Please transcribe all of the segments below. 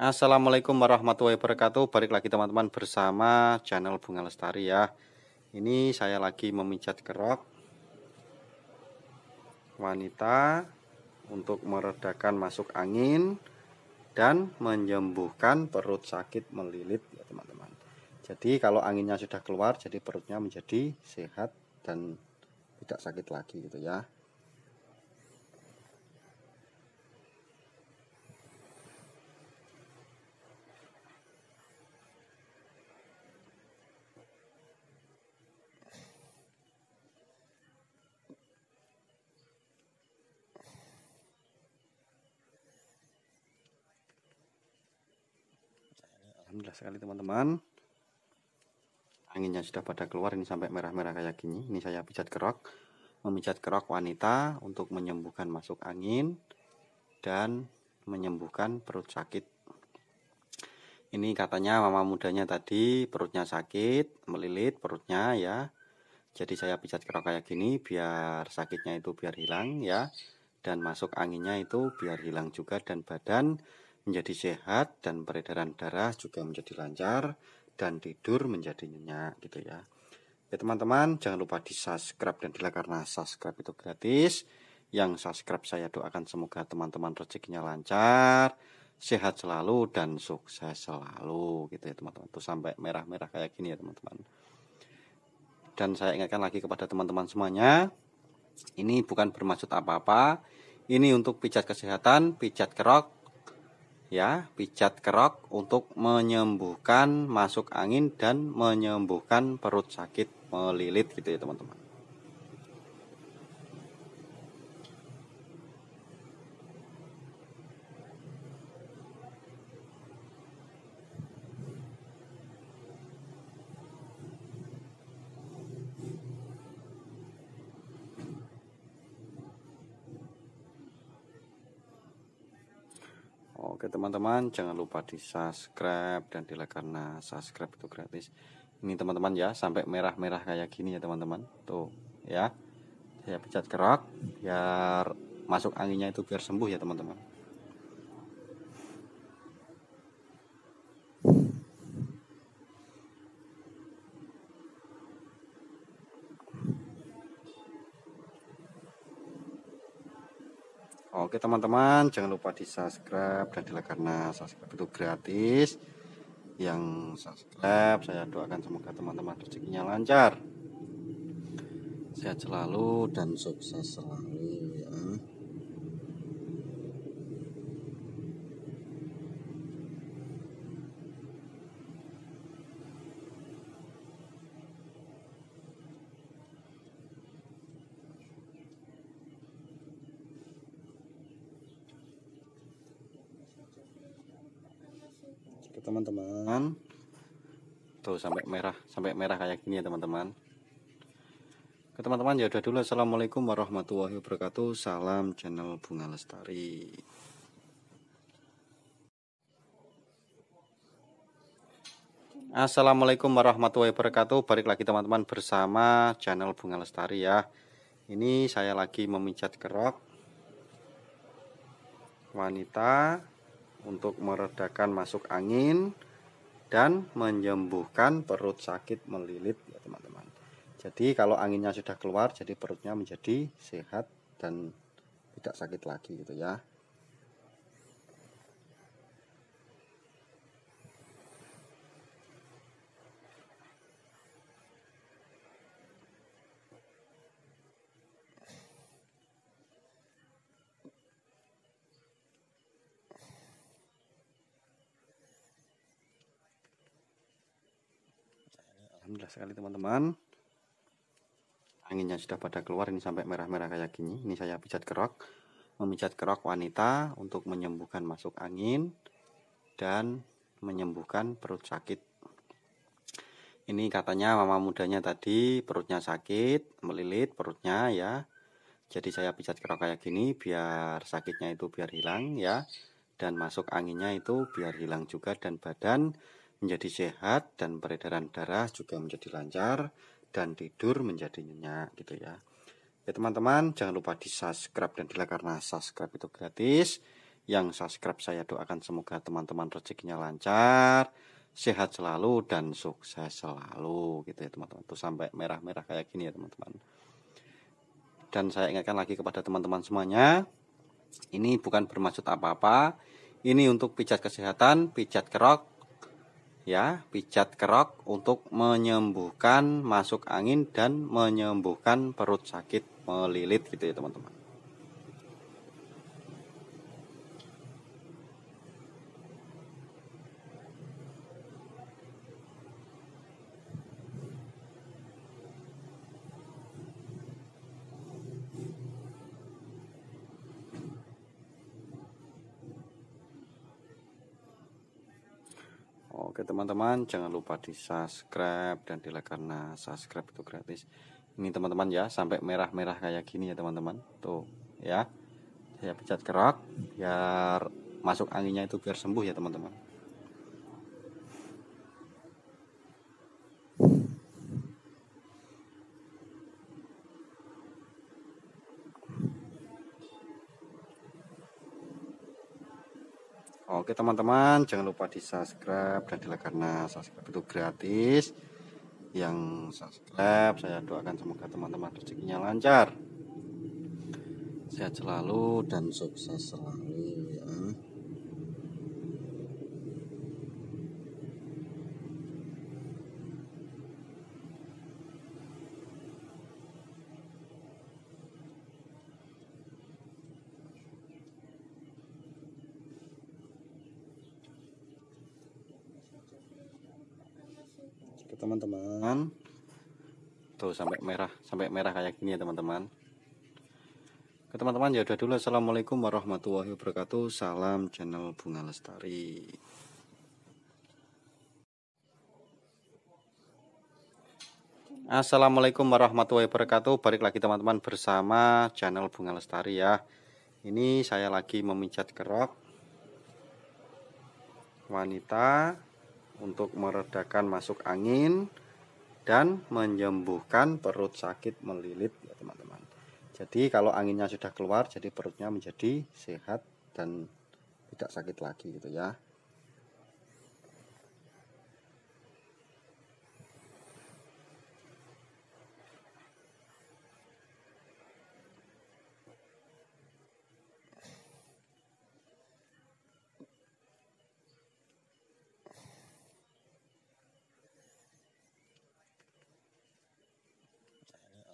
Assalamualaikum warahmatullahi wabarakatuh Balik lagi teman-teman bersama channel Bunga Lestari ya Ini saya lagi memijat kerok Wanita Untuk meredakan masuk angin Dan menyembuhkan perut sakit melilit ya teman-teman Jadi kalau anginnya sudah keluar Jadi perutnya menjadi sehat dan tidak sakit lagi gitu ya Alhamdulillah sekali teman-teman. Anginnya sudah pada keluar ini sampai merah-merah kayak gini. Ini saya pijat kerok. Memijat kerok wanita untuk menyembuhkan masuk angin dan menyembuhkan perut sakit. Ini katanya mama mudanya tadi perutnya sakit, melilit perutnya ya. Jadi saya pijat kerok kayak gini biar sakitnya itu biar hilang ya dan masuk anginnya itu biar hilang juga dan badan menjadi sehat dan peredaran darah juga menjadi lancar dan tidur menjadi nyenyak gitu ya. Ya teman-teman, jangan lupa di subscribe dan di like karena subscribe itu gratis. Yang subscribe saya doakan semoga teman-teman rezekinya lancar, sehat selalu dan sukses selalu gitu ya teman-teman. Tuh sampai merah-merah kayak gini ya teman-teman. Dan saya ingatkan lagi kepada teman-teman semuanya, ini bukan bermaksud apa-apa. Ini untuk pijat kesehatan, pijat kerok, ya pijat kerok untuk menyembuhkan masuk angin dan menyembuhkan perut sakit melilit gitu ya teman-teman Oke teman-teman, jangan lupa di subscribe dan di like karena subscribe itu gratis. Ini teman-teman ya, sampai merah-merah kayak gini ya teman-teman. Tuh ya, saya pecat kerak biar masuk anginnya itu biar sembuh ya teman-teman. Oke teman-teman, jangan lupa di subscribe dan di karena subscribe itu gratis. Yang subscribe saya doakan semoga teman-teman rezekinya lancar, sehat selalu dan sukses selalu. ke teman-teman tuh sampai merah sampai merah kayak gini ya teman-teman ke teman-teman ya udah dulu assalamualaikum warahmatullahi wabarakatuh salam channel bunga lestari Assalamualaikum warahmatullahi wabarakatuh Balik lagi teman-teman bersama channel Bunga Lestari ya Ini saya lagi memijat kerok Wanita untuk meredakan masuk angin dan menyembuhkan perut sakit melilit ya teman-teman. Jadi kalau anginnya sudah keluar jadi perutnya menjadi sehat dan tidak sakit lagi gitu ya. Alhamdulillah sekali teman-teman. Anginnya sudah pada keluar ini sampai merah-merah kayak gini. Ini saya pijat kerok. Memijat kerok wanita untuk menyembuhkan masuk angin dan menyembuhkan perut sakit. Ini katanya mama mudanya tadi perutnya sakit, melilit perutnya ya. Jadi saya pijat kerok kayak gini biar sakitnya itu biar hilang ya dan masuk anginnya itu biar hilang juga dan badan menjadi sehat dan peredaran darah juga menjadi lancar dan tidur menjadi nyenyak gitu ya. Ya teman-teman jangan lupa di subscribe dan di like karena subscribe itu gratis. Yang subscribe saya doakan semoga teman-teman rezekinya lancar, sehat selalu dan sukses selalu gitu ya teman-teman. Tuh sampai merah-merah kayak gini ya teman-teman. Dan saya ingatkan lagi kepada teman-teman semuanya, ini bukan bermaksud apa-apa. Ini untuk pijat kesehatan, pijat kerok, ya pijat kerok untuk menyembuhkan masuk angin dan menyembuhkan perut sakit melilit gitu ya teman-teman Oke teman-teman, jangan lupa di subscribe dan di like karena subscribe itu gratis. Ini teman-teman ya, sampai merah-merah kayak gini ya teman-teman. Tuh ya, saya pecat kerak biar masuk anginnya itu biar sembuh ya teman-teman. Oke teman-teman, jangan lupa di subscribe dan like karena subscribe itu gratis. Yang subscribe saya doakan semoga teman-teman rezekinya lancar. Sehat selalu dan sukses selalu. teman-teman tuh sampai merah sampai merah kayak gini ya teman-teman ke teman-teman ya udah dulu assalamualaikum warahmatullahi wabarakatuh salam channel bunga lestari Assalamualaikum warahmatullahi wabarakatuh balik lagi teman-teman bersama channel bunga lestari ya ini saya lagi memijat kerok wanita untuk meredakan masuk angin dan menyembuhkan perut sakit melilit ya teman-teman. Jadi kalau anginnya sudah keluar jadi perutnya menjadi sehat dan tidak sakit lagi gitu ya.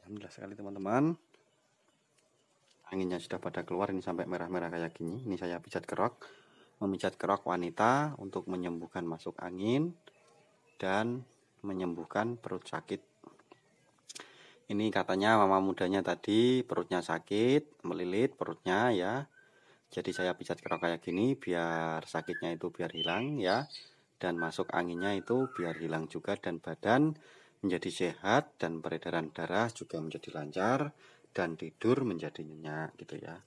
Alhamdulillah sekali teman-teman. Anginnya sudah pada keluar ini sampai merah-merah kayak gini. Ini saya pijat kerok. Memijat kerok wanita untuk menyembuhkan masuk angin dan menyembuhkan perut sakit. Ini katanya mama mudanya tadi perutnya sakit, melilit perutnya ya. Jadi saya pijat kerok kayak gini biar sakitnya itu biar hilang ya dan masuk anginnya itu biar hilang juga dan badan menjadi sehat dan peredaran darah juga menjadi lancar dan tidur menjadi nyenyak gitu ya.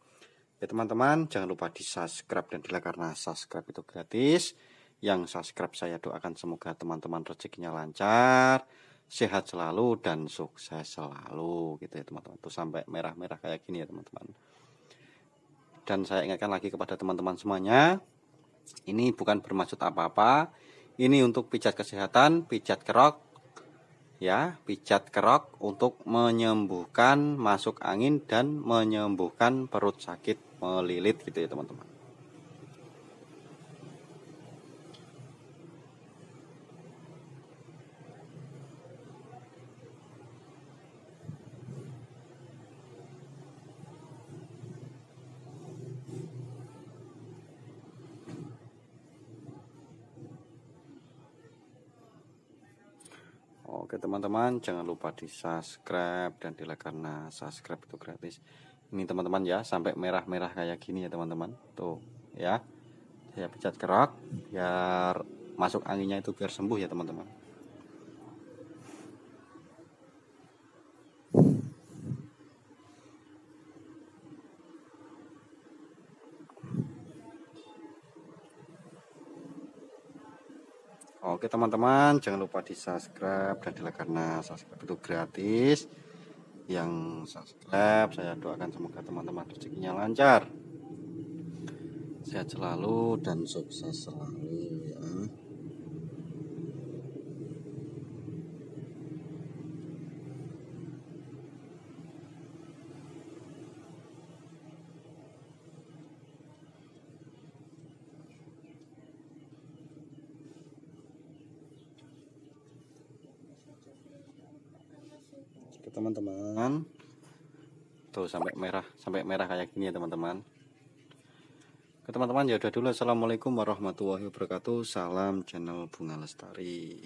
Ya teman-teman, jangan lupa di subscribe dan di like karena subscribe itu gratis. Yang subscribe saya doakan semoga teman-teman rezekinya lancar, sehat selalu dan sukses selalu gitu ya teman-teman. Tuh sampai merah-merah kayak gini ya teman-teman. Dan saya ingatkan lagi kepada teman-teman semuanya, ini bukan bermaksud apa-apa. Ini untuk pijat kesehatan, pijat kerok, ya pijat kerok untuk menyembuhkan masuk angin dan menyembuhkan perut sakit melilit gitu ya teman-teman Oke teman-teman, jangan lupa di subscribe dan di like karena subscribe itu gratis. Ini teman-teman ya, sampai merah-merah kayak gini ya teman-teman. Tuh ya, saya pecat kerak biar masuk anginnya itu biar sembuh ya teman-teman. Oke teman-teman, jangan lupa di subscribe dan like karena subscribe itu gratis. Yang subscribe saya doakan semoga teman-teman rezekinya lancar. Sehat selalu dan sukses selalu. teman-teman tuh sampai merah sampai merah kayak gini ya teman-teman ke teman-teman ya udah dulu assalamualaikum warahmatullahi wabarakatuh salam channel bunga lestari